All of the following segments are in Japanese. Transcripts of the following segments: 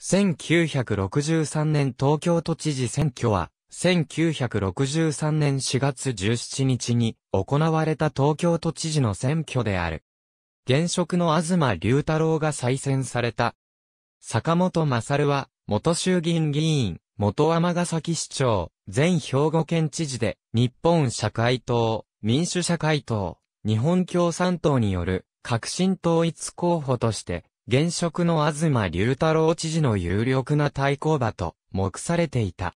1963年東京都知事選挙は、1963年4月17日に行われた東京都知事の選挙である。現職の東隆太郎が再選された。坂本勝は、元衆議院議員、元尼崎市長、前兵庫県知事で、日本社会党、民主社会党、日本共産党による革新統一候補として現職の東隆太郎知事の有力な対抗馬と目されていた。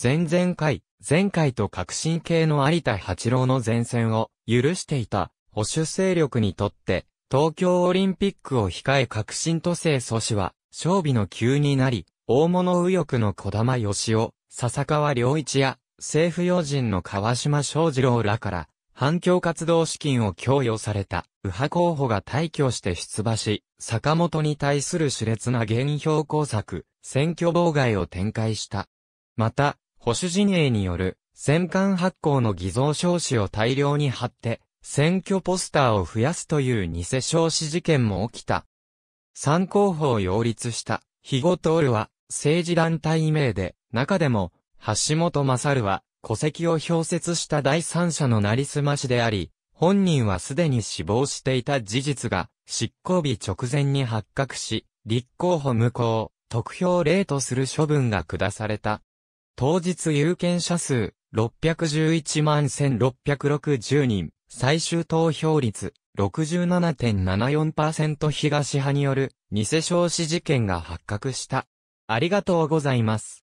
前々回、前回と革新系の有田八郎の前線を許していた保守勢力にとって、東京オリンピックを控え革新都政阻止は、勝備の急になり、大物右翼の小玉義雄、笹川良一や、政府要人の川島昌二郎らから、反共活動資金を供与された右派候補が退去して出馬し、坂本に対する熾烈な減票工作、選挙妨害を展開した。また、保守陣営による戦艦発行の偽造証紙を大量に貼って、選挙ポスターを増やすという偽証紙事件も起きた。参候補を擁立した、肥後徹は、政治団体名で、中でも、橋本勝は、戸籍を表説した第三者のなりすましであり、本人はすでに死亡していた事実が、執行日直前に発覚し、立候補無効、得票例とする処分が下された。当日有権者数、611万1660人、最終投票率、67.74%東派による、偽証紙事件が発覚した。ありがとうございます。